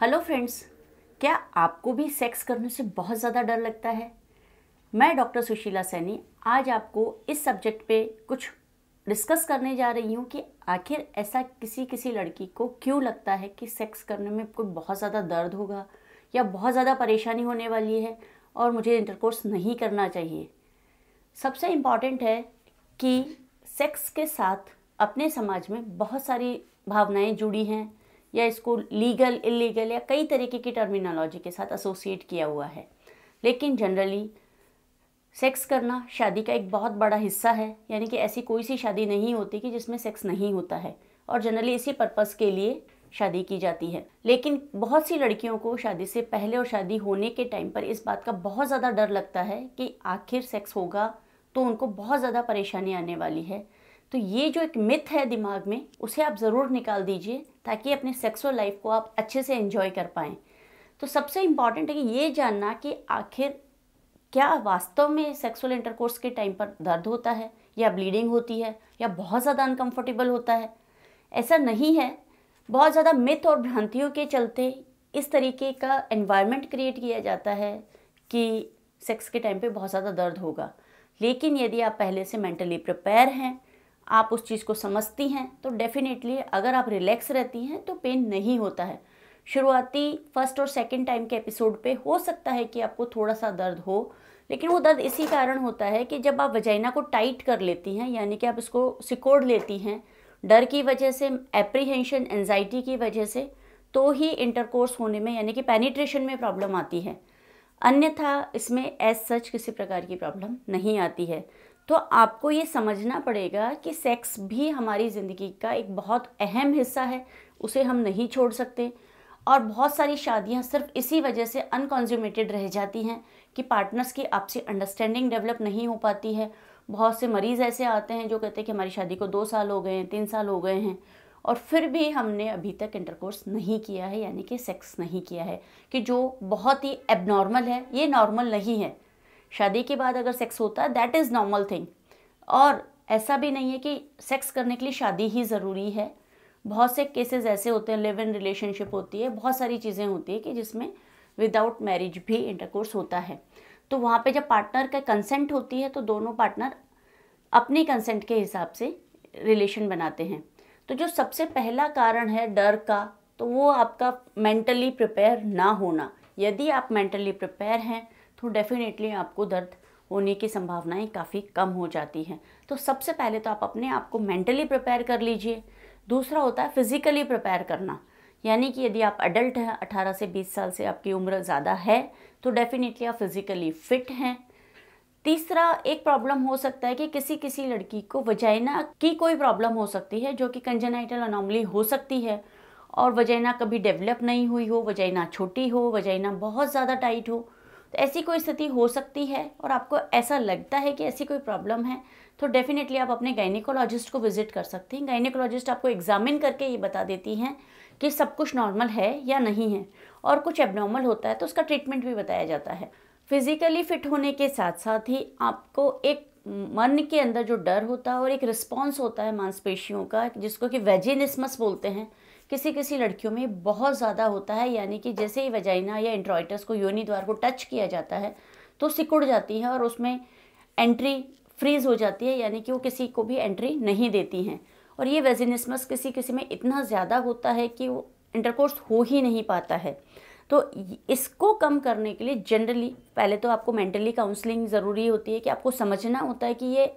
hello friends क्या आपको भी सेक्स करने से बहुत ज़्यादा डर लगता है मैं डॉक्टर सुशीला सैनी आज आपको इस सब्जेक्ट पे कुछ डिस्कस करने जा रही हूँ कि आखिर ऐसा किसी किसी लड़की को क्यों लगता है कि सेक्स करने में कोई बहुत ज़्यादा दर्द होगा या बहुत ज़्यादा परेशानी होने वाली है और मुझे इंटरकोर्स नहीं करना चाहिए सबसे इम्पॉर्टेंट है कि सेक्स के साथ अपने समाज में बहुत सारी भावनाएँ जुड़ी हैं या इसको लीगल इलीगल या कई तरीके की टर्मिनोलॉजी के साथ एसोसिएट किया हुआ है लेकिन जनरली सेक्स करना शादी का एक बहुत बड़ा हिस्सा है यानी कि ऐसी कोई सी शादी नहीं होती कि जिसमें सेक्स नहीं होता है और जनरली इसी पर्पस के लिए शादी की जाती है लेकिन बहुत सी लड़कियों को शादी से पहले और शादी होने के टाइम पर इस बात का बहुत ज़्यादा डर लगता है कि आखिर सेक्स होगा तो उनको बहुत ज़्यादा परेशानी आने वाली है तो ये जो एक मिथ है दिमाग में उसे आप ज़रूर निकाल दीजिए ताकि अपनी सेक्सुअल लाइफ को आप अच्छे से इन्जॉय कर पाएँ तो सबसे इम्पॉर्टेंट है कि ये जानना कि आखिर क्या वास्तव में सेक्सुअल इंटरकोर्स के टाइम पर दर्द होता है या ब्लीडिंग होती है या बहुत ज़्यादा अनकंफर्टेबल होता है ऐसा नहीं है बहुत ज़्यादा मिथ और भ्रांतियों के चलते इस तरीके का एनवायरनमेंट क्रिएट किया जाता है कि सेक्स के टाइम पे बहुत ज़्यादा दर्द होगा लेकिन यदि आप पहले से मेंटली प्रिपेयर हैं आप उस चीज़ को समझती हैं तो डेफ़िनेटली अगर आप रिलैक्स रहती हैं तो पेन नहीं होता है शुरुआती फर्स्ट और सेकंड टाइम के एपिसोड पे हो सकता है कि आपको थोड़ा सा दर्द हो लेकिन वो दर्द इसी कारण होता है कि जब आप वजाइना को टाइट कर लेती हैं यानी कि आप इसको सिकोड़ लेती हैं डर की वजह से एप्रीहेंशन एनजाइटी की वजह से तो ही इंटरकोर्स होने में यानी कि पेनिट्रेशन में प्रॉब्लम आती है अन्यथा इसमें एज सच किसी प्रकार की प्रॉब्लम नहीं आती है तो आपको ये समझना पड़ेगा कि सेक्स भी हमारी ज़िंदगी का एक बहुत अहम हिस्सा है उसे हम नहीं छोड़ सकते और बहुत सारी शादियां सिर्फ इसी वजह से अनकॉन्ज्यूमेटेड रह जाती हैं कि पार्टनर्स की आपसी अंडरस्टैंडिंग डेवलप नहीं हो पाती है बहुत से मरीज़ ऐसे आते हैं जो कहते हैं कि हमारी शादी को दो साल हो गए हैं तीन साल हो गए हैं और फिर भी हमने अभी तक इंटरकोर्स नहीं किया है यानी कि सेक्स नहीं किया है कि जो बहुत ही एबनॉर्मल है ये नॉर्मल नहीं है शादी के बाद अगर सेक्स होता है दैट इज़ नॉर्मल थिंग और ऐसा भी नहीं है कि सेक्स करने के लिए शादी ही ज़रूरी है बहुत से केसेस ऐसे होते हैं लिव इन रिलेशनशिप होती है बहुत सारी चीज़ें होती है कि जिसमें विदाउट मैरिज भी इंटरकोर्स होता है तो वहाँ पे जब पार्टनर का कंसेंट होती है तो दोनों पार्टनर अपने कंसेंट के हिसाब से रिलेशन बनाते हैं तो जो सबसे पहला कारण है डर का तो वो आपका मेंटली प्रिपेयर ना होना यदि आप मेंटली प्रिपेयर हैं तो डेफ़िनेटली आपको दर्द होने की संभावनाएं काफ़ी कम हो जाती हैं तो सबसे पहले तो आप अपने आप को मेंटली प्रिपेयर कर लीजिए दूसरा होता है फिज़िकली प्रिपेयर करना यानी कि यदि आप अडल्ट हैं 18 से 20 साल से आपकी उम्र ज़्यादा है तो डेफ़िनेटली आप फिज़िकली फ़िट हैं तीसरा एक प्रॉब्लम हो सकता है कि किसी किसी लड़की को वजाइना की कोई प्रॉब्लम हो सकती है जो कि कंजेनाइटल अनोमली हो सकती है और वजाइना कभी डेवलप नहीं हुई हो वजाइना छोटी हो वजाइना बहुत ज़्यादा टाइट हो तो ऐसी कोई स्थिति हो सकती है और आपको ऐसा लगता है कि ऐसी कोई प्रॉब्लम है तो डेफिनेटली आप अपने गाइनिकोलॉजिस्ट को विजिट कर सकते हैं गाइनिकोलॉजिस्ट आपको एग्जामिन करके ये बता देती हैं कि सब कुछ नॉर्मल है या नहीं है और कुछ एबनॉर्मल होता है तो उसका ट्रीटमेंट भी बताया जाता है फिजिकली फिट होने के साथ साथ ही आपको एक मन के अंदर जो डर होता है और एक रिस्पॉन्स होता है मांसपेशियों का जिसको कि वेजिनिसमस बोलते हैं किसी किसी लड़कियों में बहुत ज़्यादा होता है यानी कि जैसे ही वजाइना या इंट्रॉइटस को योनि द्वार को टच किया जाता है तो सिकुड़ जाती है और उसमें एंट्री फ्रीज हो जाती है यानी कि वो किसी को भी एंट्री नहीं देती हैं और ये वेजिनिसमस किसी किसी में इतना ज़्यादा होता है कि वो इंटरकोर्स हो ही नहीं पाता है तो इसको कम करने के लिए जनरली पहले तो आपको मेंटली काउंसलिंग ज़रूरी होती है कि आपको समझना होता है कि ये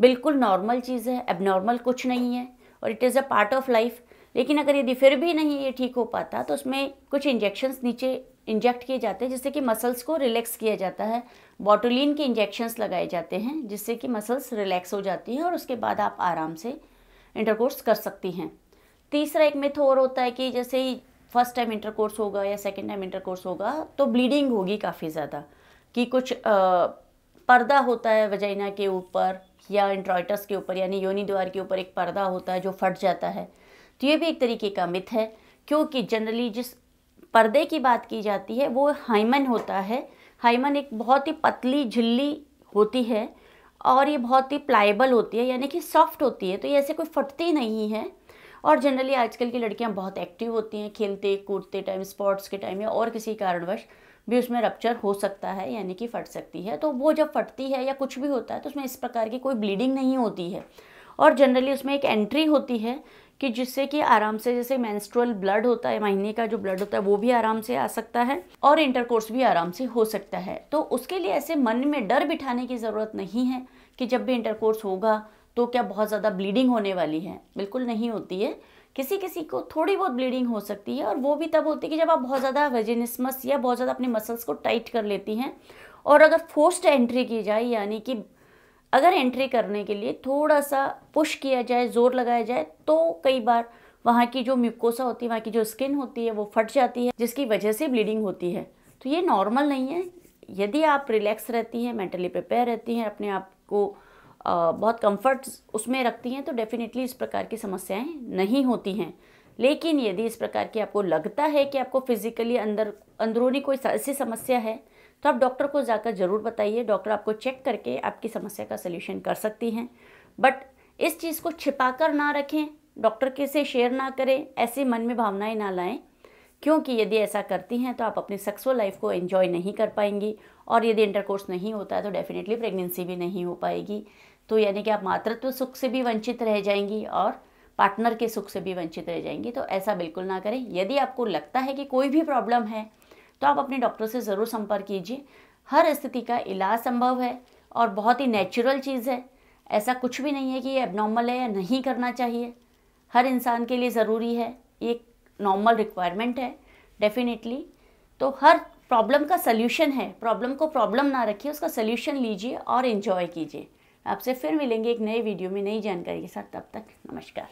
बिल्कुल नॉर्मल चीज़ है एबनॉर्मल कुछ नहीं है और it is a part of life लेकिन अगर यदि फिर भी नहीं ये ठीक हो पाता तो उसमें कुछ इंजेक्शन्स नीचे इंजेक्ट किए जाते हैं जिससे कि मसल्स को रिलैक्स किया जाता है बॉटोलिन के इंजेक्शन्स लगाए जाते हैं जिससे कि मसल्स रिलैक्स हो जाती हैं और उसके बाद आप आराम से इंटरकोर्स कर सकती हैं तीसरा एक मेथ और होता है कि जैसे ही फर्स्ट टाइम इंटरकोर्स होगा या सेकेंड टाइम इंटरकोर्स होगा तो ब्लीडिंग होगी काफ़ी ज़्यादा कि कुछ आ, पर्दा होता है वजाइना के ऊपर या इंट्रॉइटस के ऊपर यानी योनि द्वार के ऊपर एक पर्दा होता है जो फट जाता है तो ये भी एक तरीके का मिथ है क्योंकि जनरली जिस पर्दे की बात की जाती है वो हाइमन होता है हाइमन एक बहुत ही पतली झिल्ली होती है और ये बहुत ही प्लाइबल होती है यानी कि सॉफ्ट होती है तो ये ऐसे कोई फटती नहीं है और जनरली आजकल की लड़कियां बहुत एक्टिव होती हैं खेलते कूदते टाइम स्पोर्ट्स के टाइम या और किसी कारणवश भी उसमें रप्चर हो सकता है यानी कि फट सकती है तो वो जब फटती है या कुछ भी होता है तो उसमें इस प्रकार की कोई ब्लीडिंग नहीं होती है और जनरली उसमें एक एंट्री होती है कि जिससे कि आराम से जैसे मैंस्ट्रुअल ब्लड होता है महीने का जो ब्लड होता है वो भी आराम से आ सकता है और इंटरकोर्स भी आराम से हो सकता है तो उसके लिए ऐसे मन में डर बिठाने की ज़रूरत नहीं है कि जब भी इंटरकोर्स होगा तो क्या बहुत ज़्यादा ब्लीडिंग होने वाली है बिल्कुल नहीं होती है किसी किसी को थोड़ी बहुत ब्लीडिंग हो सकती है और वो भी तब होती है कि जब आप बहुत ज़्यादा वेजिनिसमस या बहुत ज़्यादा अपने मसल्स को टाइट कर लेती हैं और अगर फोर्स्ड एंट्री की जाए यानी कि अगर एंट्री करने के लिए थोड़ा सा पुश किया जाए ज़ोर लगाया जाए तो कई बार वहाँ की जो म्यूकोसा होती है वहाँ की जो स्किन होती है वो फट जाती है जिसकी वजह से ब्लीडिंग होती है तो ये नॉर्मल नहीं है यदि आप रिलैक्स रहती हैं मेंटली प्रिपेयर रहती हैं अपने आप को बहुत कंफर्ट उसमें रखती हैं तो डेफिनेटली इस प्रकार की समस्याएं नहीं होती हैं लेकिन यदि इस प्रकार की आपको लगता है कि आपको फिज़िकली अंदर अंदरूनी कोई ऐसी समस्या है तो आप डॉक्टर को जाकर ज़रूर बताइए डॉक्टर आपको चेक करके आपकी समस्या का सलूशन कर सकती हैं बट इस चीज़ को छिपा कर ना रखें डॉक्टर के से शेयर ना करें ऐसे मन में भावनाएं ना लाएं क्योंकि यदि ऐसा करती हैं तो आप अपनी सेक्सुअल लाइफ को एंजॉय नहीं कर पाएंगी और यदि इंटरकोर्स नहीं होता है तो डेफिनेटली प्रेगनेंसी भी नहीं हो पाएगी तो यानी कि आप मातृत्व सुख से भी वंचित रह जाएंगी और पार्टनर के सुख से भी वंचित रह जाएंगी तो ऐसा बिल्कुल ना करें यदि आपको लगता है कि कोई भी प्रॉब्लम है तो आप अपने डॉक्टर से ज़रूर संपर्क कीजिए हर स्थिति का इलाज संभव है और बहुत ही नेचुरल चीज़ है ऐसा कुछ भी नहीं है कि ये एबनॉर्मल है या नहीं करना चाहिए हर इंसान के लिए ज़रूरी है ये नॉर्मल रिक्वायरमेंट है डेफिनेटली तो हर प्रॉब्लम का सल्यूशन है प्रॉब्लम को प्रॉब्लम ना रखिए उसका सल्यूशन लीजिए और इन्जॉय कीजिए आपसे फिर मिलेंगे एक नए वीडियो में नई जानकारी के साथ तब तक नमस्कार